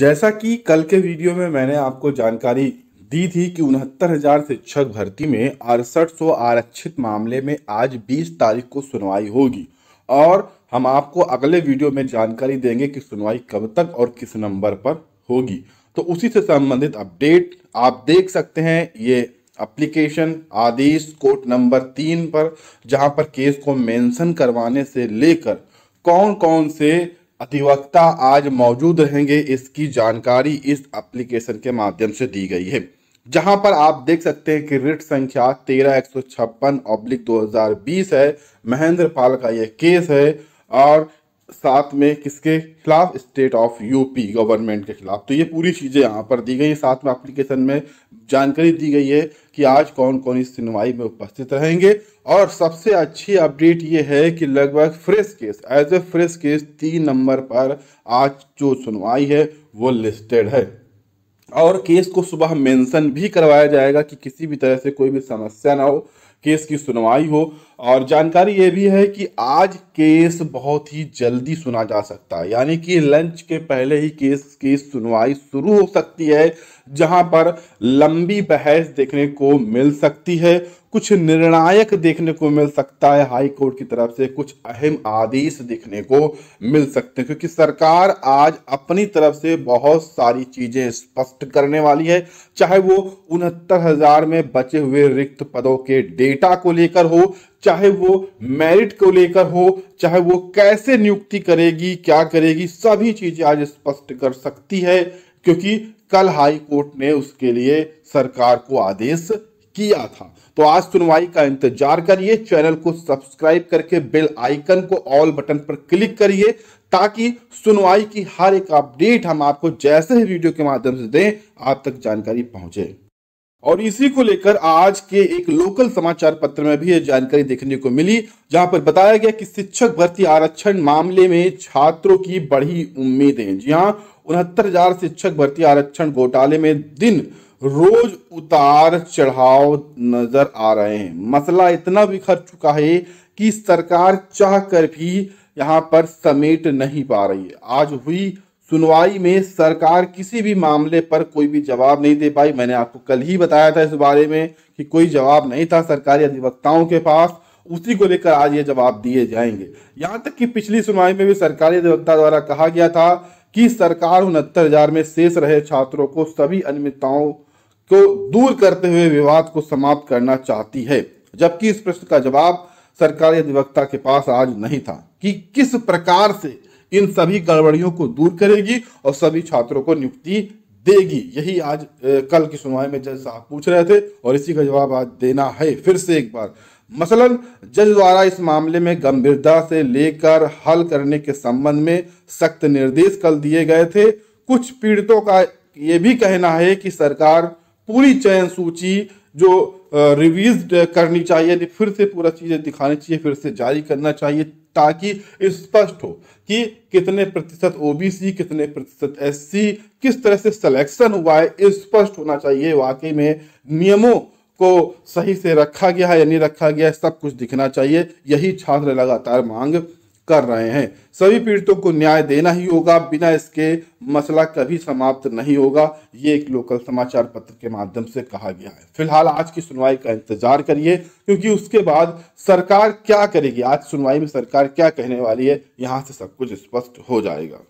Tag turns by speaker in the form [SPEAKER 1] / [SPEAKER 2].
[SPEAKER 1] जैसा कि कल के वीडियो में मैंने आपको जानकारी दी थी कि उनहत्तर हजार शिक्षक भर्ती में अड़सठ सौ आरक्षित मामले में आज 20 तारीख को सुनवाई होगी और हम आपको अगले वीडियो में जानकारी देंगे कि सुनवाई कब तक और किस नंबर पर होगी तो उसी से संबंधित अपडेट आप देख सकते हैं ये अप्लीकेशन आदेश कोर्ट नंबर तीन पर जहां पर केस को मेंशन करवाने से लेकर कौन कौन से अधिवक्ता आज मौजूद रहेंगे इसकी जानकारी इस एप्लीकेशन के माध्यम से दी गई है जहां पर आप देख सकते हैं कि रिट संख्या तेरह एक सौ छप्पन ऑब्लिक दो है महेंद्र पाल का यह केस है और साथ में किसके खिलाफ स्टेट ऑफ यूपी गवर्नमेंट के खिलाफ तो ये पूरी चीज़ें यहाँ पर दी गई है साथ में एप्लीकेशन में जानकारी दी गई है कि आज कौन कौन इस सुनवाई में उपस्थित रहेंगे और सबसे अच्छी अपडेट ये है कि लगभग fresh case as a fresh case तीन नंबर पर आज जो सुनवाई है वो लिस्टेड है और केस को सुबह मेंशन भी करवाया जाएगा कि किसी भी तरह से कोई भी समस्या ना हो केस की सुनवाई हो और जानकारी ये भी है कि आज केस बहुत ही जल्दी सुना जा सकता है यानी कि लंच के पहले ही केस की सुनवाई शुरू हो सकती है जहां पर लंबी बहस देखने को मिल सकती है कुछ निर्णायक देखने को मिल सकता है हाई कोर्ट की तरफ से कुछ अहम आदेश देखने को मिल सकते हैं क्योंकि सरकार आज अपनी तरफ से बहुत सारी चीज़ें स्पष्ट करने वाली है चाहे वो उनहत्तर हज़ार में बचे हुए रिक्त पदों के डेढ़ डेटा को लेकर हो चाहे वो मेरिट को लेकर हो चाहे वो कैसे नियुक्ति करेगी क्या करेगी सभी चीजें आज स्पष्ट कर सकती है क्योंकि कल हाई कोर्ट ने उसके लिए सरकार को आदेश किया था तो आज सुनवाई का इंतजार करिए चैनल को सब्सक्राइब करके बेल आइकन को ऑल बटन पर क्लिक करिए ताकि सुनवाई की हर एक अपडेट हम आपको जैसे ही वीडियो के माध्यम से दें आप तक जानकारी पहुंचे और इसी को लेकर आज के एक लोकल समाचार पत्र में भी यह जानकारी देखने को मिली जहां पर बताया गया कि शिक्षक भर्ती आरक्षण मामले में छात्रों की बढ़ी उम्मीदें जी हाँ उनहत्तर हजार शिक्षक भर्ती आरक्षण घोटाले में दिन रोज उतार चढ़ाव नजर आ रहे हैं मसला इतना बिखर चुका है कि सरकार चाह कर भी यहाँ पर समेट नहीं पा रही है आज हुई सुनवाई में सरकार किसी भी मामले पर कोई भी जवाब नहीं दे पाई मैंने आपको कल ही बताया था इस बारे में कि कोई जवाब नहीं था सरकारी अधिवक्ताओं के पास उसी को लेकर आज ये जवाब दिए जाएंगे यहाँ तक कि पिछली सुनवाई में भी सरकारी अधिवक्ता द्वारा कहा गया था कि सरकार उनहत्तर हजार में शेष रहे छात्रों को सभी अनियमितताओं को दूर करते हुए विवाद को समाप्त करना चाहती है जबकि इस प्रश्न का जवाब सरकारी अधिवक्ता के पास आज नहीं था कि किस प्रकार से इन सभी गड़बड़ियों को दूर करेगी और सभी छात्रों को नियुक्ति देगी यही आज ए, कल की सुनवाई में जज साहब पूछ रहे थे और इसी का जवाब आज देना है फिर से एक बार मसलन जज द्वारा इस मामले में गंभीरता से लेकर हल करने के संबंध में सख्त निर्देश कल दिए गए थे कुछ पीड़ितों का ये भी कहना है कि सरकार पूरी चयन सूची जो रिवीज करनी चाहिए यानी फिर से पूरा चीज़ें दिखानी चाहिए फिर से जारी करना चाहिए ताकि स्पष्ट हो कि कितने प्रतिशत ओबीसी कितने प्रतिशत एससी किस तरह से सिलेक्शन हुआ है स्पष्ट होना चाहिए वाकई में नियमों को सही से रखा गया है या नहीं रखा गया है सब कुछ दिखना चाहिए यही छात्र लगातार मांग कर रहे हैं सभी पीड़ितों को न्याय देना ही होगा बिना इसके मसला कभी समाप्त नहीं होगा ये एक लोकल समाचार पत्र के माध्यम से कहा गया है फिलहाल आज की सुनवाई का इंतजार करिए क्योंकि उसके बाद सरकार क्या करेगी आज सुनवाई में सरकार क्या कहने वाली है यहाँ से सब कुछ स्पष्ट हो जाएगा